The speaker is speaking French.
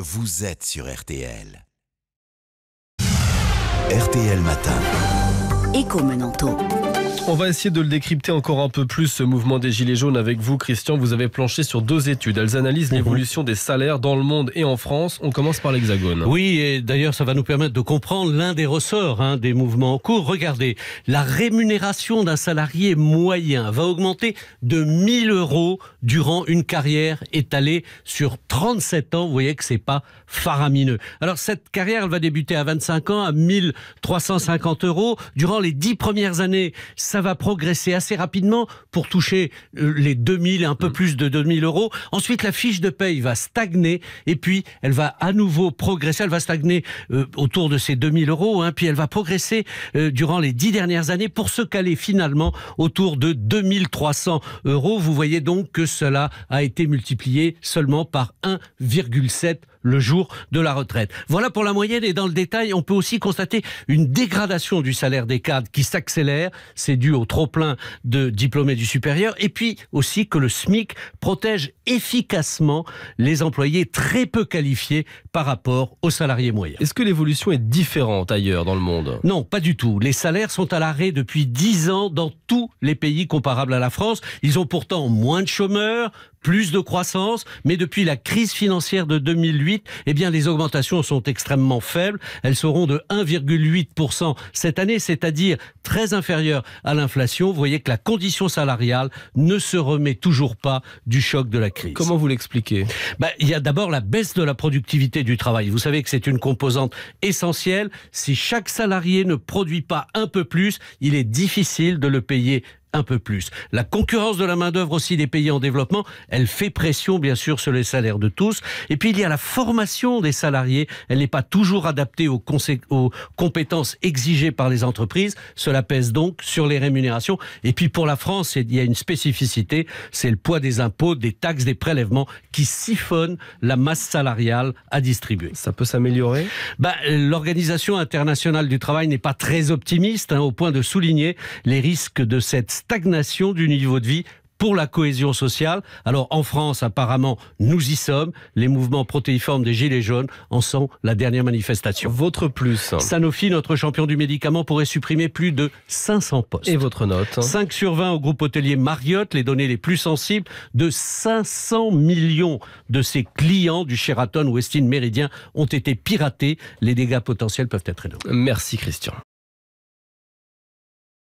Vous êtes sur RTL. RTL Matin. Éco Menanto. On va essayer de le décrypter encore un peu plus, ce mouvement des Gilets jaunes avec vous, Christian. Vous avez planché sur deux études. Elles analysent mhm. l'évolution des salaires dans le monde et en France. On commence par l'Hexagone. Oui, et d'ailleurs, ça va nous permettre de comprendre l'un des ressorts hein, des mouvements en cours. Regardez, la rémunération d'un salarié moyen va augmenter de 1000 euros durant une carrière étalée sur 37 ans. Vous voyez que c'est pas faramineux. Alors, cette carrière, elle va débuter à 25 ans, à 1350 euros. Durant les dix premières années, ça va progresser assez rapidement pour toucher euh, les 2000, un peu mm. plus de 2000 euros. Ensuite, la fiche de paye va stagner et puis elle va à nouveau progresser. Elle va stagner euh, autour de ces 2000 euros, hein, puis elle va progresser euh, durant les dix dernières années pour se caler finalement autour de 2300 euros. Vous voyez donc que cela a été multiplié seulement par 1,7 le jour de la retraite. Voilà pour la moyenne et dans le détail, on peut aussi constater une dégradation du salaire des cadres qui s'accélère. C'est dû au trop-plein de diplômés du supérieur, et puis aussi que le SMIC protège efficacement les employés très peu qualifiés par rapport aux salariés moyens. Est-ce que l'évolution est différente ailleurs dans le monde Non, pas du tout. Les salaires sont à l'arrêt depuis 10 ans dans tous les pays comparables à la France. Ils ont pourtant moins de chômeurs, plus de croissance, mais depuis la crise financière de 2008, eh bien les augmentations sont extrêmement faibles. Elles seront de 1,8% cette année, c'est-à-dire très inférieure à l'inflation. Vous voyez que la condition salariale ne se remet toujours pas du choc de la crise. Comment vous l'expliquez ben, Il y a d'abord la baisse de la productivité du travail. Vous savez que c'est une composante essentielle. Si chaque salarié ne produit pas un peu plus, il est difficile de le payer un peu plus. La concurrence de la main-d'œuvre aussi des pays en développement, elle fait pression bien sûr sur les salaires de tous. Et puis il y a la formation des salariés, elle n'est pas toujours adaptée aux, compétences exigées par les entreprises. Cela pèse donc sur les rémunérations. Et puis pour la France, il y a une spécificité, c'est le poids des impôts, des taxes, des prélèvements qui siphonnent la masse salariale à distribuer. Ça peut s'améliorer bah, L'Organisation internationale du travail n'est pas très optimiste hein, au point de souligner les risques de cette stagnation du niveau de vie pour la cohésion sociale. Alors en France, apparemment, nous y sommes. Les mouvements protéiformes des Gilets jaunes en sont la dernière manifestation. Votre plus. Sanofi, notre champion du médicament, pourrait supprimer plus de 500 postes. Et votre note 5 sur 20 au groupe hôtelier Marriott, les données les plus sensibles de 500 millions de ses clients du Sheraton Westin Méridien ont été piratés. Les dégâts potentiels peuvent être énormes. Merci Christian.